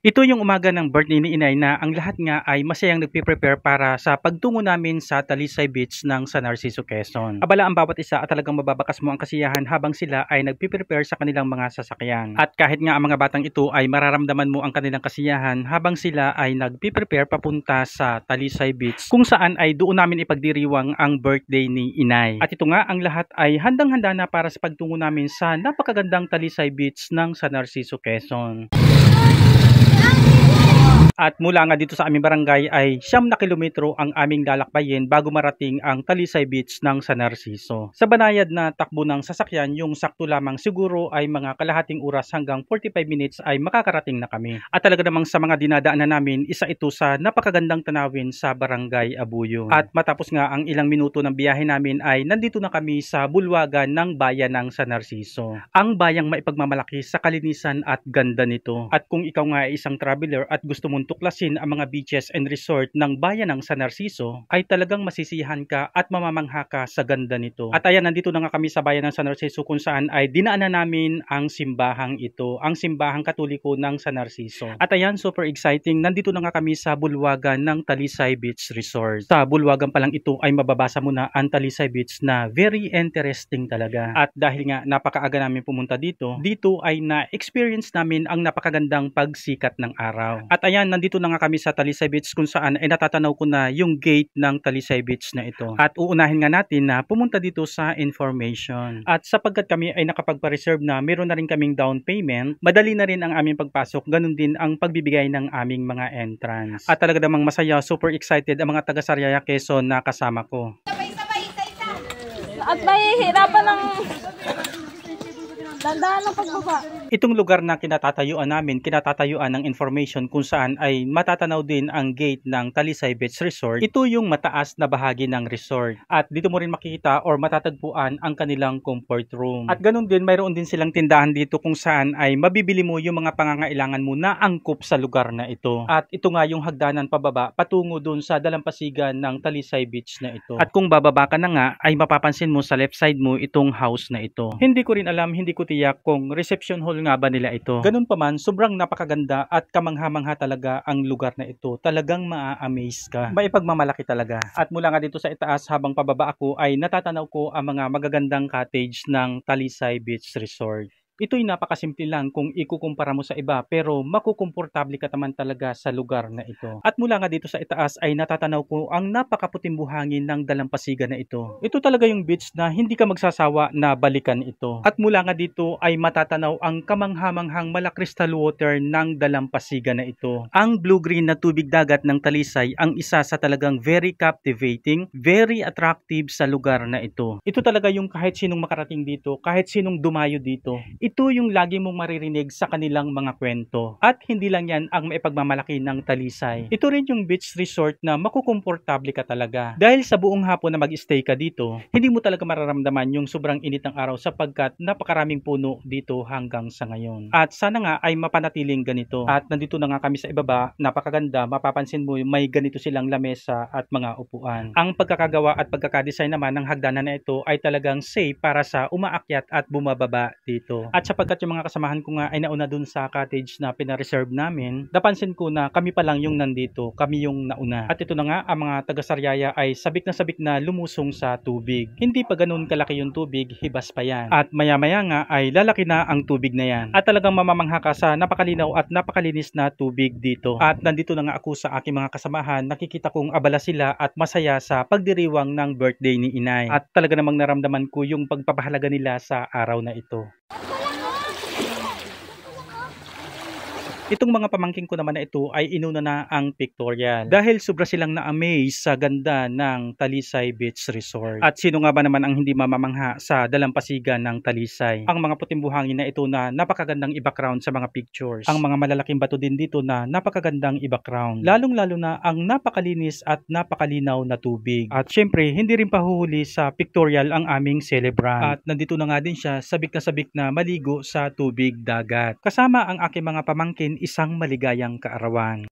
Ito yung umaga ng birthday ni Inay na ang lahat nga ay masayang nagpe-prepare para sa pagtungo namin sa Talisay Beach ng San Narciso, Quezon. Abala ang bawat isa at talagang mababakas mo ang kasiyahan habang sila ay nagpe-prepare sa kanilang mga sasakyan. At kahit nga ang mga batang ito ay mararamdaman mo ang kanilang kasiyahan habang sila ay nagpe-prepare papunta sa Talisay Beach kung saan ay doon namin ipagdiriwang ang birthday ni Inay. At ito nga ang lahat ay handang-handa na para sa pagtungo namin sa napakagandang Talisay Beach ng San Narciso, Quezon. At mula nga dito sa aming barangay ay siyam na kilometro ang aming lalakbayin bago marating ang Talisay Beach ng San Narciso. Sa banayad na takbo ng sasakyan, yung sakto lamang siguro ay mga kalahating oras hanggang 45 minutes ay makakarating na kami. At talaga namang sa mga dinadaanan namin, isa ito sa napakagandang tanawin sa barangay Abuyo. At matapos nga ang ilang minuto ng biyahe namin ay nandito na kami sa bulwagan ng bayan ng San Narciso. Ang bayang maipagmamalaki sa kalinisan at ganda nito. At kung ikaw nga ay isang traveler at gusto mong tuklasin ang mga beaches and resort ng bayan ng San Narciso ay talagang masisihan ka at mamamangha ka sa ganda nito. At ayan, nandito na nga kami sa bayan ng San Narciso kung saan ay dinaanan namin ang simbahang ito, ang simbahang katoliko ng San Narciso. At ayan, super exciting, nandito na nga kami sa bulwagan ng Talisay Beach Resort. Sa bulwagan pa lang ito ay mababasa mo na ang Talisay Beach na very interesting talaga. At dahil nga napakaaga namin pumunta dito, dito ay na-experience namin ang napakagandang pagsikat ng araw. At ayan, nandito na nga kami sa Talisay Beach kung saan ay natatanaw ko na yung gate ng Talisay Beach na ito. At uunahin nga natin na pumunta dito sa information. At sapagkat kami ay nakapagpa-reserve na meron na rin kaming down payment, madali na rin ang aming pagpasok, ganun din ang pagbibigay ng aming mga entrance. At talaga namang masaya, super excited ang mga taga Sariaya Quezon na kasama ko. Sabay-sabay, isa-isa! At may hirapan ng dandaan ng pagbaba. Itong lugar na kinatatayuan namin, kinatatayuan ng information kung saan ay matatanaw din ang gate ng Talisay Beach Resort. Ito yung mataas na bahagi ng resort. At dito mo rin makikita or matatagpuan ang kanilang comfort room. At ganun din, mayroon din silang tindahan dito kung saan ay mabibili mo yung mga pangangailangan mo na angkop sa lugar na ito. At ito nga yung hagdanan pababa patungo dun sa dalampasigan ng Talisay Beach na ito. At kung bababa ka na nga, ay mapapansin mo sa left side mo itong house na ito. Hindi ko rin alam, hindi ko tiyak kung reception hall Pinagdadasal nga ba nila ito? Ganun pa man, sobrang napakaganda at kamangha-mangha talaga ang lugar na ito. Talagang maa-amaze ka. May pagmamalaki talaga. At mula nga dito sa itaas habang pababa ako ay natatanaw ko ang mga magagandang cottage ng Talisay Beach Resort. Ito'y napakasimple lang kung ikukumpara mo sa iba pero makukumportable ka naman talaga sa lugar na ito. At mula nga dito sa itaas ay natatanaw ko ang napakaputing buhangin ng dalampasigan na ito. Ito talaga yung beach na hindi ka magsasawa na balikan ito. At mula nga dito ay matatanaw ang kamanghamanghang malakristal water ng dalampasigan na ito. Ang blue-green na tubig dagat ng Talisay ang isa sa talagang very captivating, very attractive sa lugar na ito. Ito talaga yung kahit sinong makarating dito, kahit sinong dumayo dito, ito yung lagi mong maririnig sa kanilang mga kwento. At hindi lang yan ang maipagmamalaki ng talisay. Ito rin yung beach resort na makukomportable ka talaga. Dahil sa buong hapon na mag-stay ka dito, hindi mo talaga mararamdaman yung sobrang init ng araw sapagkat napakaraming puno dito hanggang sa ngayon. At sana nga ay mapanatiling ganito. At nandito na nga kami sa ibaba, napakaganda, mapapansin mo may ganito silang lamesa at mga upuan. Ang pagkakagawa at pagkakadesign naman ng hagdanan na ito ay talagang safe para sa umaakyat at bumababa dito. At at sapagkat yung mga kasamahan ko nga ay nauna dun sa cottage na pinareserve namin, napansin ko na kami pa lang yung nandito, kami yung nauna. At ito na nga, ang mga taga-saryaya ay sabik na sabik na lumusong sa tubig. Hindi pa ganun kalaki yung tubig, hibas pa yan. At maya-maya nga ay lalaki na ang tubig na yan. At talagang mamamangha ka sa napakalinaw at napakalinis na tubig dito. At nandito na nga ako sa aking mga kasamahan, nakikita kong abala sila at masaya sa pagdiriwang ng birthday ni inay. At talaga namang naramdaman ko yung pagpapahalaga nila sa araw na ito. Yeah. Itong mga pamangking ko naman na ito ay inuna na ang pictorial dahil sobra silang na-amaze sa ganda ng Talisay Beach Resort. At sino nga ba naman ang hindi mamamangha sa dalampasigan ng Talisay? Ang mga puting buhangin na ito na napakagandang i-background sa mga pictures. Ang mga malalaking bato din dito na napakagandang i-background. Lalong-lalo na ang napakalinis at napakalinaw na tubig. At syempre, hindi rin pahuhuli sa pictorial ang aming celebrant. At nandito na nga din siya sabik na sabik na maligo sa tubig dagat. Kasama ang aking mga pamangkin isang maligayang kaarawan.